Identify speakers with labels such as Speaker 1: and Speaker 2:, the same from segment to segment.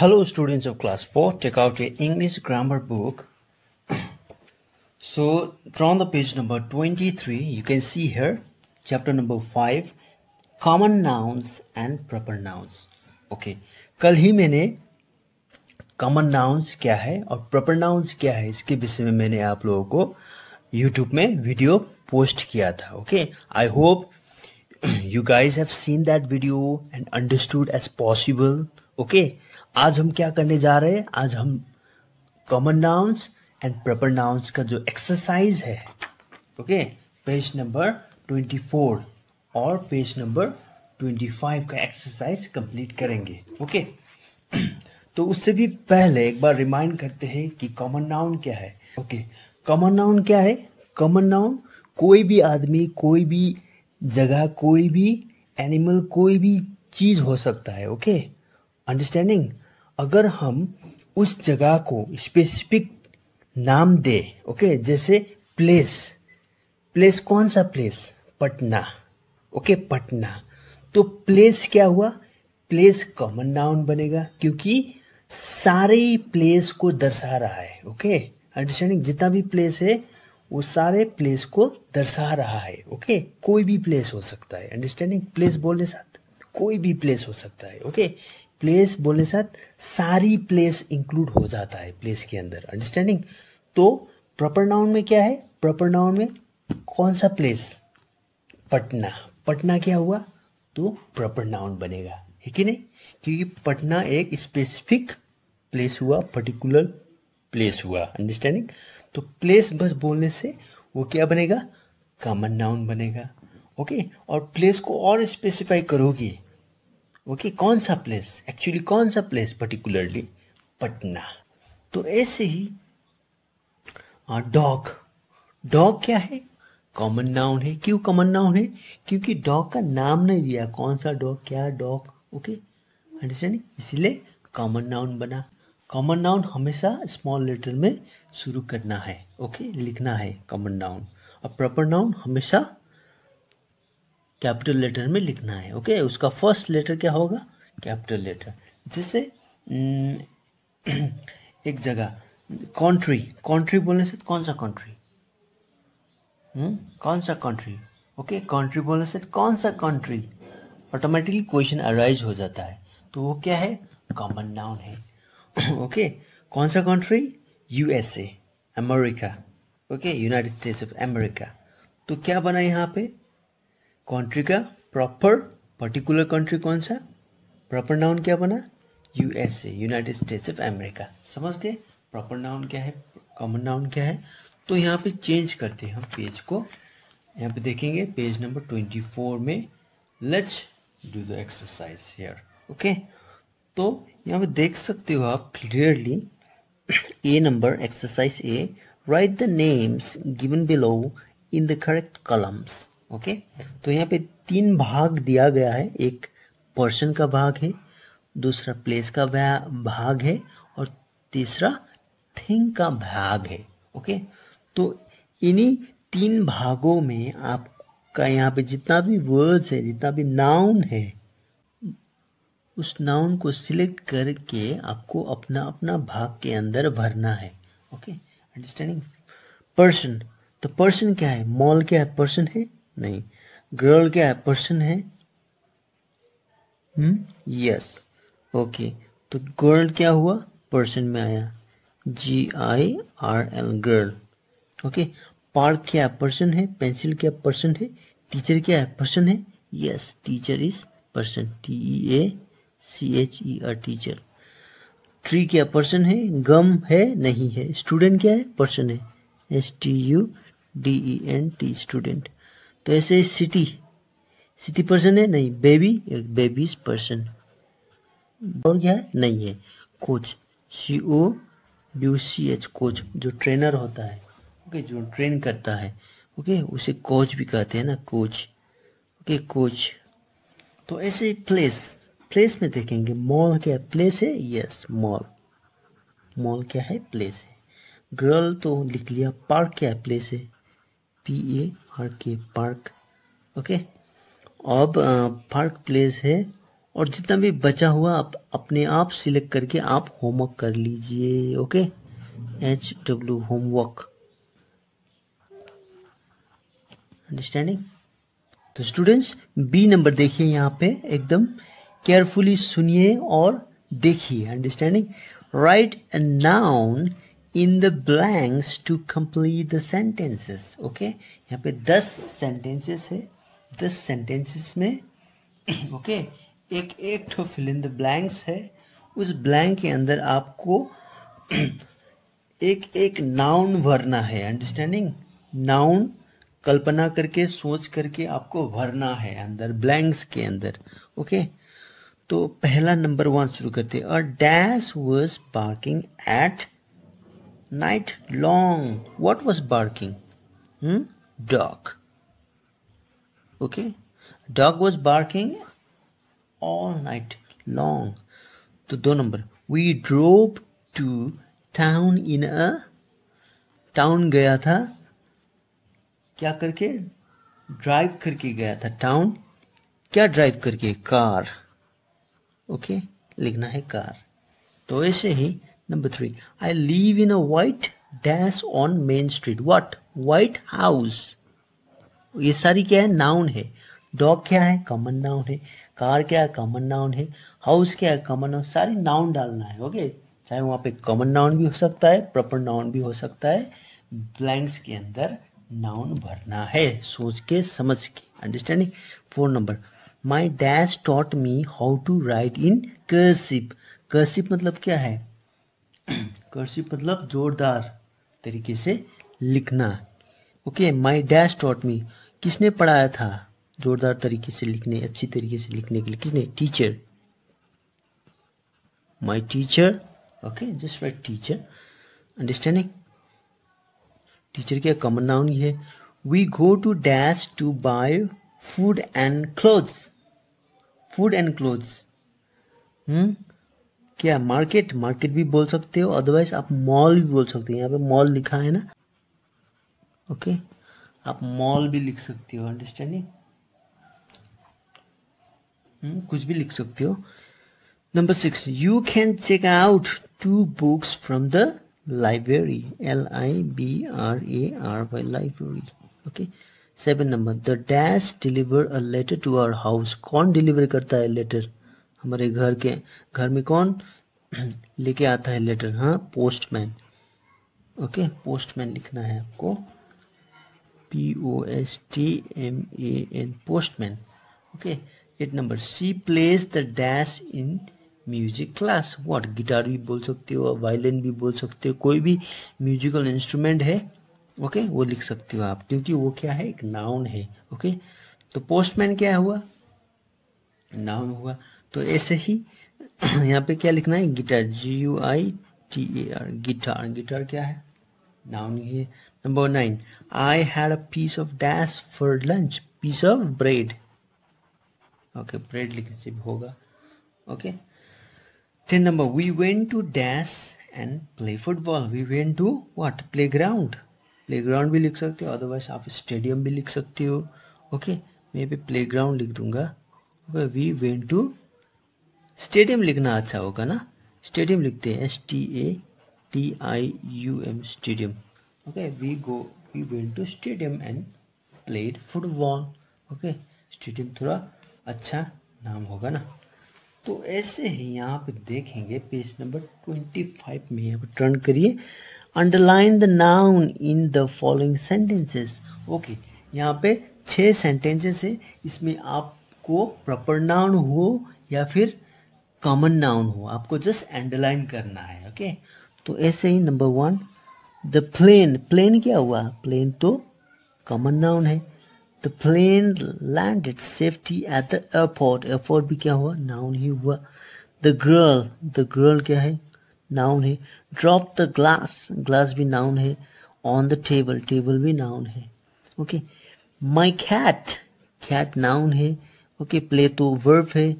Speaker 1: Hello students of class 4, take out your English grammar book. so from the page number 23, you can see here, chapter number 5, common nouns and proper nouns. Okay, कल ही मैंने common nouns क्या है और proper nouns क्या है इसके विषय में मैंने आप लोगों को YouTube में वीडियो पोस्ट किया था okay I hope you guys have seen that video and understood as possible okay आज हम क्या करने जा रहे हैं आज हम common nouns and proper nouns का जो एक्सरसाइज है okay page number twenty four और पेज नंबर ट्वेंटी फाइव का एक्सरसाइज कंप्लीट करेंगे ओके तो उससे भी पहले एक बार रिमाइंड करते हैं कि कॉमन नाउन क्या है ओके कॉमन नाउन क्या है कॉमन नाउन कोई भी आदमी कोई भी जगह कोई भी एनिमल कोई भी चीज़ हो सकता है ओके अंडरस्टैंडिंग अगर हम उस जगह को स्पेसिफिक नाम दे ओके जैसे प्लेस प्लेस कौन सा प्लेस पटना ओके पटना तो प्लेस क्या हुआ प्लेस कॉमन नाउन बनेगा क्योंकि सारे प्लेस को दर्शा रहा है ओके अंडरस्टैंडिंग जितना भी प्लेस है वो सारे प्लेस को दर्शा रहा है ओके कोई भी प्लेस हो सकता है अंडरस्टैंडिंग प्लेस बोलने साथ कोई भी प्लेस हो सकता है ओके प्लेस बोलने साथ सारी प्लेस इंक्लूड हो जाता है प्लेस के अंदर अंडरस्टैंडिंग तो प्रॉपर नाउन में क्या है प्रॉपर नाउन में कौन सा प्लेस पटना पटना क्या हुआ तो प्रॉपर नाउन बनेगा है कि नहीं क्योंकि पटना एक स्पेसिफिक प्लेस हुआ पर्टिकुलर प्लेस हुआ अंडरस्टैंडिंग तो प्लेस बस बोलने से वो क्या बनेगा कॉमन नाउन बनेगा ओके और प्लेस को और स्पेसिफाई करोगे ओके okay, कौन सा प्लेस एक्चुअली कौन सा प्लेस पर्टिकुलरली पटना तो ऐसे ही डॉग डॉग क्या है कॉमन नाउन है क्यों कॉमन नाउन है क्योंकि डॉग का नाम नहीं दिया कौन सा डॉग क्या डॉग ओके अंडरस्टैंडिंग इसीलिए कॉमन नाउन बना कॉमन नाउन हमेशा स्मॉल लेटर में शुरू करना है ओके लिखना है कॉमन नाउन और प्रॉपर नाउन हमेशा कैपिटल लेटर में लिखना है ओके उसका फर्स्ट लेटर क्या होगा कैपिटल लेटर जैसे एक जगह कंट्री कंट्री बोलने से कौन सा कंट्री हम्म? कौन सा कंट्री ओके कंट्री बोलने से कौन सा कंट्री ऑटोमेटिकली क्वेश्चन अराइज हो जाता है तो वो क्या है कॉमन नाउन है ओके कौन सा country USA America okay United States of America तो क्या बना यहाँ पे कंट्री का प्रॉपर पर्टिकुलर कंट्री कौन सा प्रॉपर नाउन क्या बना USA United States of America समझ गए प्रॉपर नाउन क्या है कॉमन नाउन क्या है तो यहाँ पे चेंज करते हैं हम पेज को यहाँ पे देखेंगे पेज नंबर ट्वेंटी फोर में let's do the exercise here okay तो यहाँ पे देख सकते हो आप clearly A number exercise A write the names given below in the correct columns okay तो यहाँ पे तीन भाग दिया गया है एक पर्सन का भाग है दूसरा प्लेस का भाग है और तीसरा थिंग का भाग है ओके तो इन्हीं तीन भागों में आपका यहाँ पे जितना भी वर्ड्स है जितना भी नाउन है उस नाउन को सिलेक्ट करके आपको अपना अपना भाग के अंदर भरना है ओके अंडरस्टैंडिंग पर्सन तो पर्सन क्या है मॉल क्या है पर्सन है नहीं गर्ल क्या है पर्सन है हम्म यस ओके तो गर्ल क्या हुआ पर्सन में आया G I R L girl okay park क्या है पर्सन है पेंसिल क्या पर्सन है टीचर e e क्या है पर्सन है yes teacher is person T E A C H E R teacher tree क्या पर्सन है गम है नहीं है स्टूडेंट क्या है पर्सन है S T U D E N T student तो ऐसे सिटी सिटी पर्सन है नहीं बेबी एक बेबीज पर्सन और क्या है नहीं है coach C O U C H coach जो ट्रेनर होता है ओके जो ट्रेन करता है ओके उसे कोच भी कहते हैं ना कोच ओके कोच तो ऐसे प्लेस प्लेस में देखेंगे मॉल क्या है प्लेस है यस मॉल मॉल क्या है प्लेस है गर्ल तो लिख लिया पार्क क्या है प्लेस है P A R K park okay अब पार्क प्लेस है और जितना भी बचा हुआ आप अपने आप सिलेक्ट करके आप होमवर्क कर लीजिए okay H W homework understanding तो स्टूडेंट्स बी नंबर देखिए यहाँ पे एकदम केयरफुली सुनिए और देखिए understanding write a noun in the blanks to complete the sentences okay यहाँ पे दस सेंटेंसेस है दस सेंटेंसेस में ओके okay, एक एक ठो फिल इन द ब्लैंक्स है उस ब्लैंक के अंदर आपको एक एक नाउन भरना है अंडरस्टैंडिंग नाउन कल्पना करके सोच करके आपको भरना है अंदर ब्लैंक्स के अंदर ओके okay? तो पहला नंबर वन शुरू करते a dash was parking at night long. What was barking? Hmm? Dog. Okay? Dog was barking all night long. तो दो number we drop to town in a town गया था क्या करके ड्राइव करके गया था टाउन क्या ड्राइव करके कार ओके लिखना है कार तो ऐसे ही Number three, I live in a white dash on main street what? White house ये सारी क्या है नाउन है डॉग क्या है कॉमन नाउन है कार क्या है कॉमन नाउन है हाउस क्या है कॉमन नाउन सारी नाउन डालना है ओके चाहे वहाँ पे कॉमन नाउन भी हो सकता है प्रॉपर नाउन भी हो सकता है ब्लैंक्स के अंदर नाउन भरना है सोच के समझ के understanding four number my dash taught me how to write in cursive cursive मतलब क्या है कर्सिव मतलब जोरदार तरीके से लिखना okay my dash taught me किसने पढ़ाया था जोरदार तरीके से लिखने अच्छी तरीके से लिखने के लिए किसने teacher my teacher okay just write teacher understanding teacher क्या कॉमन नाउन ये है we go to dash to buy food and clothes food and clothes hmm क्या मार्केट मार्केट भी बोल सकते हो अदरवाइज आप मॉल भी बोल सकते हो यहाँ पे मॉल लिखा है ना ओके okay? आप मॉल भी लिख सकते हो अंडरस्टैंडिंग हम्म, कुछ भी लिख सकते हो number six you can check out two books from the library L I B R A R Y library okay seven number the dash deliver a letter to our house कौन deliver करता है letter हमारे घर के घर में कौन लेके आता है लेटर हाँ पोस्टमैन ओके पोस्टमैन लिखना है आपको P O S T M A N postman okay eight number she plays the dash in music class what guitar भी बोल सकते हो वायलिन भी बोल सकते हो कोई भी म्यूजिकल इंस्ट्रूमेंट है ओके वो लिख सकते हो आप क्योंकि वो क्या है एक नाउन है ओके तो पोस्टमैन क्या हुआ नाउन हुआ तो ऐसे ही यहाँ पे क्या लिखना है guitar G U I T A R guitar guitar क्या है नाउन ये number nine I had a piece of dash for lunch piece of bread okay bread लिखने से भी होगा okay ten number we went to dash and play football we went to what play ground play ground भी लिख सकते हो otherwise आप stadium भी लिख सकते हो ओके मैं भी प्ले ग्राउंड लिख दूंगा okay we went to stadium लिखना अच्छा होगा ना स्टेडियम लिखते हैं S T A T I U M stadium okay we go we went to stadium and played football okay stadium थोड़ा अच्छा नाम होगा ना तो ऐसे ही यहाँ पे देखेंगे पेज नंबर ट्वेंटी फाइव में यहाँ पर टर्न करिए underline the noun in the following sentences okay यहाँ पे छः सेंटेंसेस है इसमें आपको प्रॉपर नाउन हो या फिर कॉमन नाउन हो आपको जस्ट एंडरलाइन करना है ओके तो ऐसे ही number one the plane plane क्या हुआ प्लेन तो कॉमन नाउन है the plane landed safety at the airport airport भी क्या हुआ नाउन ही हुआ द गर्ल द गर्ल क्या है नाउन है ड्रॉप द ग्लास ग्लास भी नाउन है ऑन द टेबल टेबल भी नाउन है okay my cat cat noun है ओके प्ले तो वर्ब है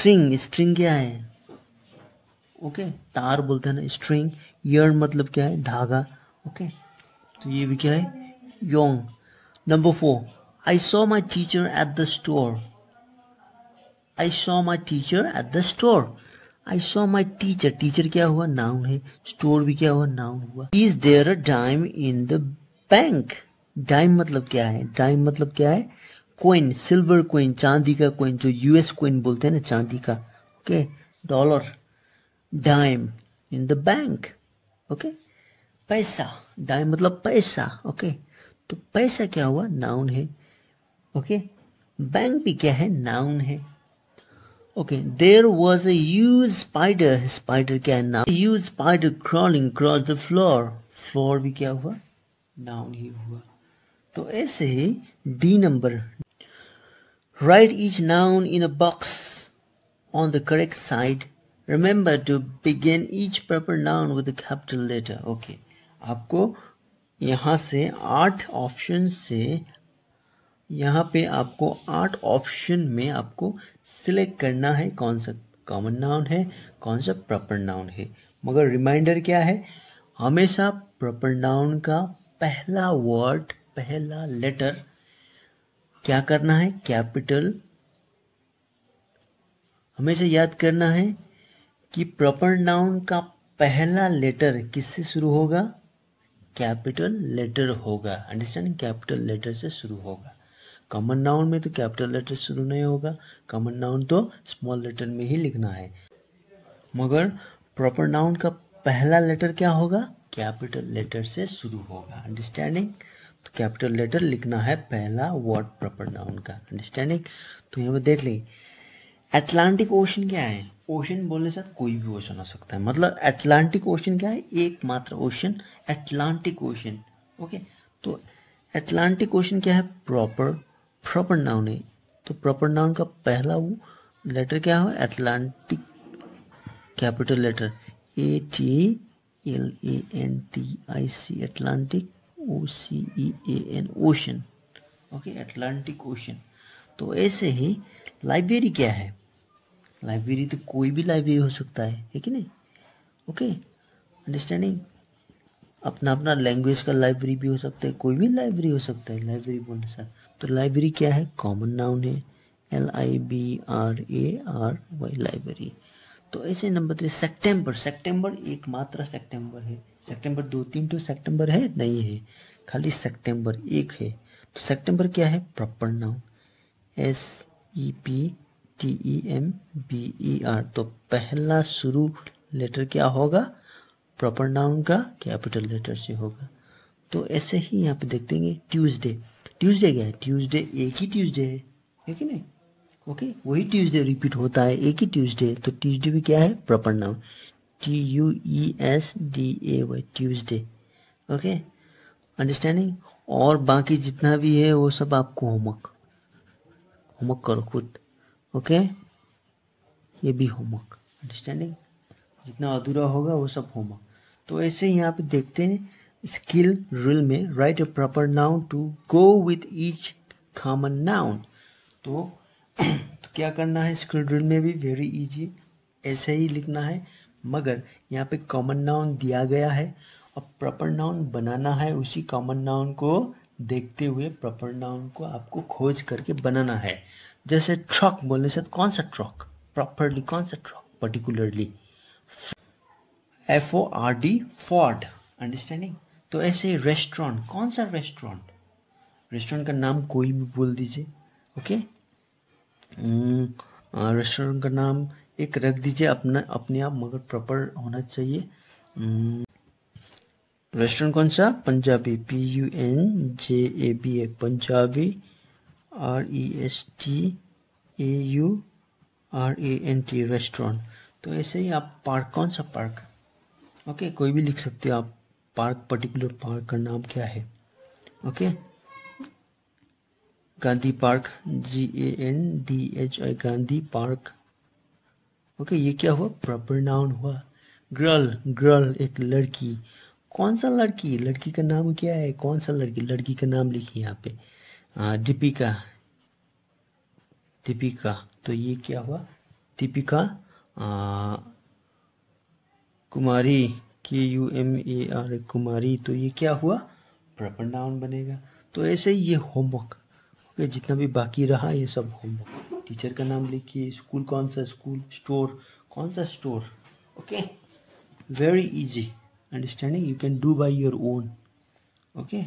Speaker 1: स्ट्रिंग स्ट्रिंग क्या है ओके तार बोलते हैं ना स्ट्रिंग यर्न मतलब क्या है धागा ओके तो ये भी क्या है योंग number four I saw my teacher at the store I saw my teacher at the store I saw my teacher teacher क्या हुआ नाउन है स्टोर भी क्या हुआ नाउन हुआ is there a dime in the bank dime मतलब क्या है डाइम मतलब क्या है कोइन सिल्वर कोइन चांदी का कोइन जो यूएस कोइन बोलते हैं ना चांदी का okay dollar dime in the bank okay पैसा डाइम मतलब पैसा ओके तो पैसा क्या हुआ नाउन है ओके बैंक भी क्या है नाउन है okay there was a huge spider spider क्या है noun huge spider crawling cross the floor floor भी क्या हुआ नाउन ही हुआ तो ऐसे ही D number write each noun in a box on the correct side remember to begin each proper noun with capital letter okay आपको यहाँ से आठ ऑप्शन से यहाँ पे आपको आठ ऑप्शन में आपको सिलेक्ट करना है कौन सा कॉमन नाउन है कौन सा प्रॉपर नाउन है मगर रिमाइंडर क्या है हमेशा प्रॉपर नाउन का पहला वर्ड पहला लेटर क्या करना है कैपिटल हमेशा याद करना है कि प्रॉपर नाउन का पहला लेटर किससे शुरू होगा कैपिटल लेटर होगा अंडरस्टैंड कैपिटल लेटर से शुरू होगा कॉमन नाउन में तो कैपिटल लेटर शुरू नहीं होगा कॉमन नाउन तो स्मॉल लेटर में ही लिखना है मगर प्रॉपर नाउन का पहला लेटर क्या होगा कैपिटल लेटर से शुरू होगा अंडरस्टैंडिंग तो कैपिटल लेटर लिखना है पहला वर्ड प्रॉपर नाउन का अंडरस्टैंडिंग तो यहाँ पे देख लेंगे अटलांटिक ओशन क्या है ओशन बोलने से कोई भी ओशन हो सकता है मतलब एटलांटिक ओशन क्या है एकमात्र ओशन एटलांटिक ओशन ओके तो एटलांटिक ओशन क्या है प्रॉपर प्रॉपर नाउन है तो प्रॉपर नाउन का पहला वो लेटर क्या हो Atlantic capital letter A T L A N T I C Atlantic O C E A N ocean okay Atlantic ocean तो ऐसे ही लाइब्रेरी क्या है लाइब्रेरी तो कोई भी लाइब्रेरी हो सकता है है कि नहीं ओके अंडरस्टैंडिंग अपना अपना लैंग्वेज का लाइब्रेरी भी हो सकता है कोई भी लाइब्रेरी हो सकता है लाइब्रेरी बोलने सर तो लाइब्रेरी क्या है कॉमन नाउन है L I B R A R Y library तो ऐसे नंबर थ्री सेप्टेम्बर सेप्टेम्बर एकमात्र सेप्टेम्बर है सेप्टेम्बर दो तीन तो सेप्टेम्बर है नहीं है खाली सेप्टेम्बर एक है तो सेप्टेम्बर क्या है proper noun S E P T E M B E R तो पहला शुरू लेटर क्या होगा प्रॉपर नाउन का कैपिटल लेटर से होगा तो ऐसे ही यहाँ पे देखते हैं ट्यूजडे ट्यूजडे क्या है ट्यूजडे एक ही ट्यूजडे है, है नहीं ओके वही ट्यूजडे रिपीट होता है एक ही ट्यूजडे तो ट्यूजडे भी क्या है proper noun T U E S D A Y Tuesday okay understanding और बाकी जितना भी है वो सब आपको होमवर्क होमवर्क करो खुद ओके ये भी होमवर्क अंडरस्टैंडिंग जितना अधूरा होगा वो सब होमवर्क तो ऐसे यहाँ पे देखते हैं स्किल रूल में write a proper noun to go with each common noun तो तो क्या करना है स्क्रिड्रिल में भी वेरी इजी ऐसे ही लिखना है मगर यहाँ पे कॉमन नाउन दिया गया है और प्रॉपर नाउन बनाना है उसी कॉमन नाउन को देखते हुए प्रॉपर नाउन को आपको खोज करके बनाना है जैसे ट्रक बोलने से कौन सा ट्रक प्रॉपरली कौन सा truck particularly F O R D Ford understanding तो ऐसे रेस्टोरेंट कौन सा रेस्टोरेंट रेस्टोरेंट का नाम कोई भी बोल दीजिए ओके okay? हम्म, रेस्टोरेंट का नाम एक रख दीजिए अपना अपने आप मगर प्रॉपर होना चाहिए हम्म, रेस्टोरेंट कौन सा Punjabi P U N J A B I Punjabi R E S T A U R A N T restaurant तो ऐसे ही आप पार्क कौन सा पार्क ओके कोई भी लिख सकते हो आप पार्क पर्टिकुलर पार्क का नाम क्या है okay Gandhi park G A N D H I Gandhi park okay ये क्या हुआ प्रॉपर नाउन हुआ गर्ल गर्ल एक लड़की कौन सा लड़की लड़की का नाम क्या है कौन सा लड़की लड़की का नाम लिखी यहाँ पे दीपिका दीपिका तो ये क्या हुआ Deepika Kumari K U M A R Kumari तो ये क्या हुआ प्रॉपर नाउन बनेगा तो ऐसे ही ये होमवर्क फिर जितना भी बाकी रहा ये सब होमवर्क टीचर का नाम लिखिए स्कूल कौन सा स्कूल स्टोर कौन सा store okay very easy understanding you can do by your own okay